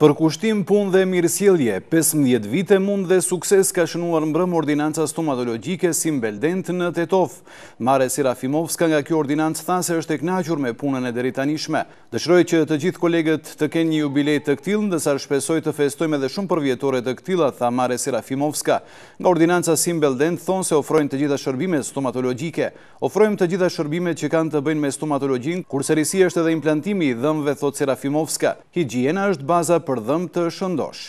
Për kushtim pun dhe mirësilje, 15 vite mund dhe sukses ka shënuar mbrëm ordinanca stomatologike si mbeldent në Tetov. Mare Serafimovska nga kjo ordinancë tha se është e me punën e deritanishme. Dëshroj që të gjithë kolegët të ken një jubilej të dhe ndësar shpesoj të festojme dhe shumë për vjetore të këtila, tha Mare Serafimovska. Nga ordinanca si mbeldent thonë se ofrojnë të gjitha shërbime stomatologike. Ofrojmë të gjitha shërbime që kanë të bëjnë me stomatologjin, kurserisi për dhëm të shëndosh